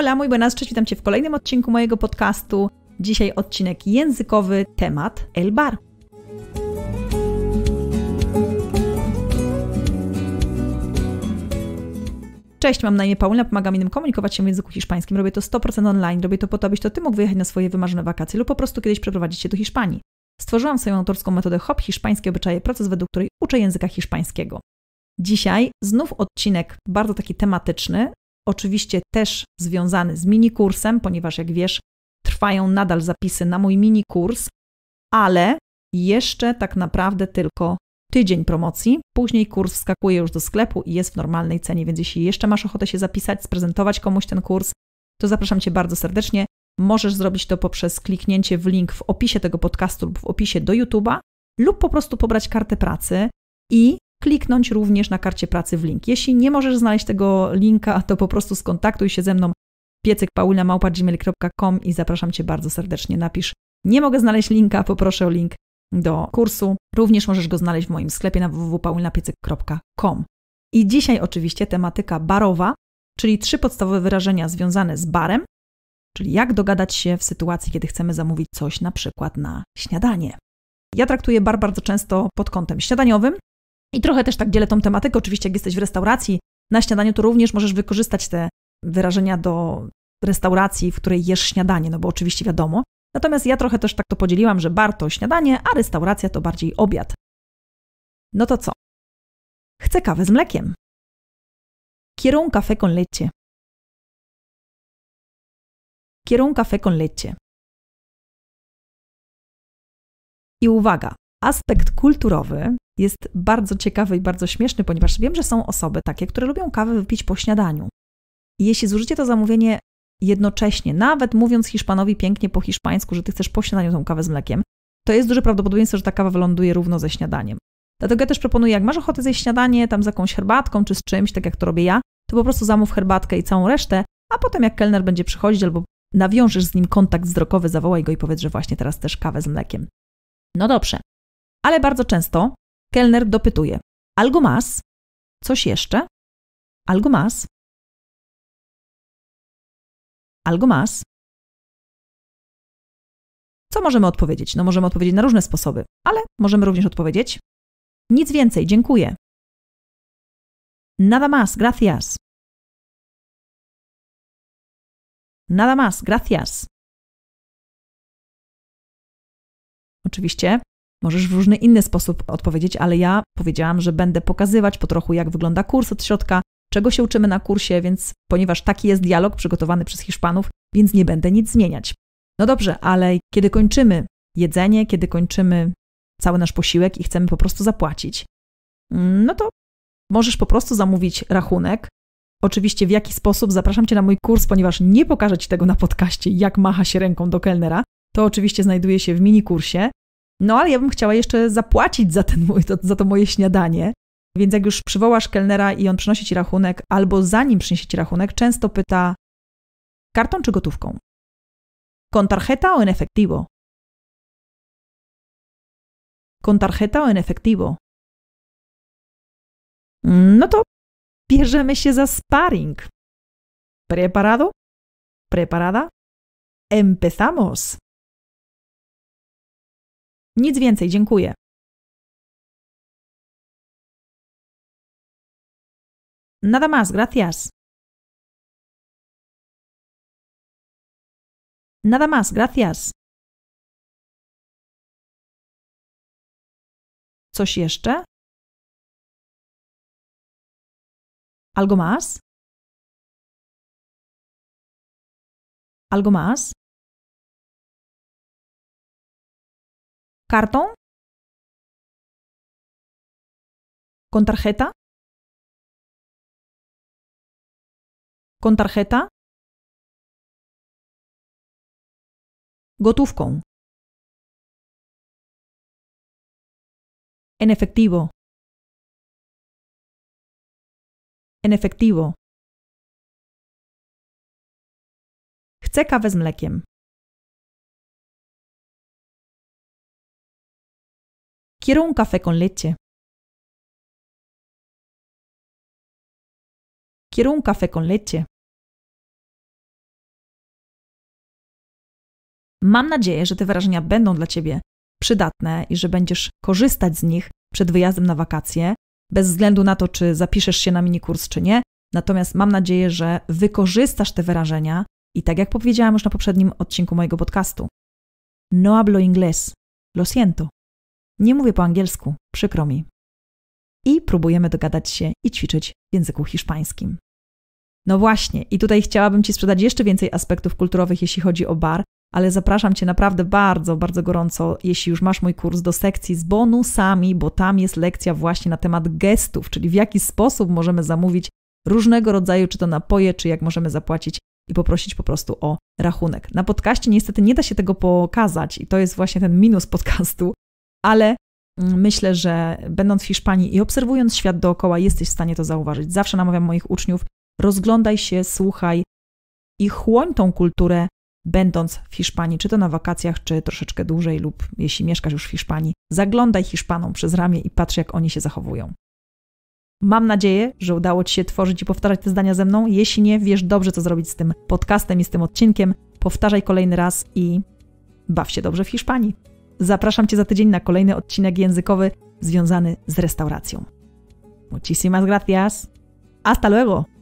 Hola, mój buenas, cześć, witam Cię w kolejnym odcinku mojego podcastu. Dzisiaj odcinek językowy, temat El Bar. Cześć, mam na imię Paulina, pomagam innym komunikować się w języku hiszpańskim. Robię to 100% online, robię to po to, abyś to Ty mógł wyjechać na swoje wymarzone wakacje lub po prostu kiedyś przeprowadzić się do Hiszpanii. Stworzyłam swoją autorską metodę HOP hiszpańskie obyczaje, proces według której uczę języka hiszpańskiego. Dzisiaj znów odcinek bardzo taki tematyczny, oczywiście też związany z mini kursem, ponieważ jak wiesz, trwają nadal zapisy na mój mini kurs, ale jeszcze tak naprawdę tylko tydzień promocji. Później kurs wskakuje już do sklepu i jest w normalnej cenie, więc jeśli jeszcze masz ochotę się zapisać, sprezentować komuś ten kurs, to zapraszam Cię bardzo serdecznie. Możesz zrobić to poprzez kliknięcie w link w opisie tego podcastu lub w opisie do YouTube'a, lub po prostu pobrać kartę pracy i kliknąć również na karcie pracy w link. Jeśli nie możesz znaleźć tego linka, to po prostu skontaktuj się ze mną piecekpaula.gmail.com i zapraszam Cię bardzo serdecznie. Napisz, nie mogę znaleźć linka, poproszę o link do kursu. Również możesz go znaleźć w moim sklepie na www.paulinapiecek.com. I dzisiaj oczywiście tematyka barowa, czyli trzy podstawowe wyrażenia związane z barem, czyli jak dogadać się w sytuacji, kiedy chcemy zamówić coś na przykład na śniadanie. Ja traktuję bar bardzo często pod kątem śniadaniowym, i trochę też tak dzielę tą tematykę. Oczywiście, jak jesteś w restauracji, na śniadaniu, to również możesz wykorzystać te wyrażenia do restauracji, w której jesz śniadanie, no bo oczywiście wiadomo. Natomiast ja trochę też tak to podzieliłam, że bar to śniadanie, a restauracja to bardziej obiad. No to co? Chcę kawę z mlekiem. Quiero un café con leche. Quiero un café con leche. I uwaga, aspekt kulturowy jest bardzo ciekawy i bardzo śmieszny, ponieważ wiem, że są osoby takie, które lubią kawę wypić po śniadaniu. I jeśli zużycie to zamówienie jednocześnie, nawet mówiąc Hiszpanowi pięknie po hiszpańsku, że ty chcesz po śniadaniu tą kawę z mlekiem, to jest duże prawdopodobieństwo, że ta kawa wyląduje równo ze śniadaniem. Dlatego ja też proponuję, jak masz ochotę zjeść śniadanie tam z jakąś herbatką czy z czymś, tak jak to robię ja, to po prostu zamów herbatkę i całą resztę, a potem jak kelner będzie przychodzić albo nawiążesz z nim kontakt wzrokowy, zawołaj go i powiedz, że właśnie teraz też kawę z mlekiem. No dobrze. Ale bardzo często Kelner dopytuje: Algo mas? Coś jeszcze? Algo mas? Algo mas? Co możemy odpowiedzieć? No możemy odpowiedzieć na różne sposoby, ale możemy również odpowiedzieć: Nic więcej, dziękuję. Nada más, gracias. Nada más, gracias. Oczywiście Możesz w różny inny sposób odpowiedzieć, ale ja powiedziałam, że będę pokazywać po trochu, jak wygląda kurs od środka, czego się uczymy na kursie, więc ponieważ taki jest dialog przygotowany przez Hiszpanów, więc nie będę nic zmieniać. No dobrze, ale kiedy kończymy jedzenie, kiedy kończymy cały nasz posiłek i chcemy po prostu zapłacić, mm, no to możesz po prostu zamówić rachunek. Oczywiście w jaki sposób zapraszam Cię na mój kurs, ponieważ nie pokażę Ci tego na podcaście, jak macha się ręką do kelnera. To oczywiście znajduje się w mini kursie. No ale ja bym chciała jeszcze zapłacić za, ten, za to moje śniadanie. Więc jak już przywołasz kelnera i on przynosi ci rachunek, albo zanim przyniesie ci rachunek, często pyta kartą czy gotówką? Con tarjeta o en efectivo? Con tarjeta o en efectivo? Mm, no to bierzemy się za sparring. Preparado? Preparada? Empezamos! Nic więcej, dziękuję. Nada más, gracias. Nada más, gracias. Coś jeszcze? Algo más? Algo más? Kartą? Con tarjeta? Con tarjeta? Gotówką. En efectivo. En efectivo. Chcę kawę z mlekiem. Quiero un café con leche. Quiero un café con leche. Mam nadzieję, że te wyrażenia będą dla Ciebie przydatne i że będziesz korzystać z nich przed wyjazdem na wakacje, bez względu na to, czy zapiszesz się na minikurs, czy nie. Natomiast mam nadzieję, że wykorzystasz te wyrażenia i tak jak powiedziałam już na poprzednim odcinku mojego podcastu. No hablo inglés. Lo siento. Nie mówię po angielsku, przykro mi. I próbujemy dogadać się i ćwiczyć w języku hiszpańskim. No właśnie, i tutaj chciałabym Ci sprzedać jeszcze więcej aspektów kulturowych, jeśli chodzi o bar, ale zapraszam Cię naprawdę bardzo, bardzo gorąco, jeśli już masz mój kurs, do sekcji z bonusami, bo tam jest lekcja właśnie na temat gestów, czyli w jaki sposób możemy zamówić różnego rodzaju, czy to napoje, czy jak możemy zapłacić i poprosić po prostu o rachunek. Na podcaście niestety nie da się tego pokazać i to jest właśnie ten minus podcastu, ale mm, myślę, że będąc w Hiszpanii i obserwując świat dookoła, jesteś w stanie to zauważyć. Zawsze namawiam moich uczniów, rozglądaj się, słuchaj i chłoń tą kulturę, będąc w Hiszpanii, czy to na wakacjach, czy troszeczkę dłużej, lub jeśli mieszkasz już w Hiszpanii, zaglądaj Hiszpanom przez ramię i patrz, jak oni się zachowują. Mam nadzieję, że udało Ci się tworzyć i powtarzać te zdania ze mną. Jeśli nie, wiesz dobrze, co zrobić z tym podcastem i z tym odcinkiem. Powtarzaj kolejny raz i baw się dobrze w Hiszpanii. Zapraszam Cię za tydzień na kolejny odcinek językowy związany z restauracją. Muchísimas gracias. Hasta luego!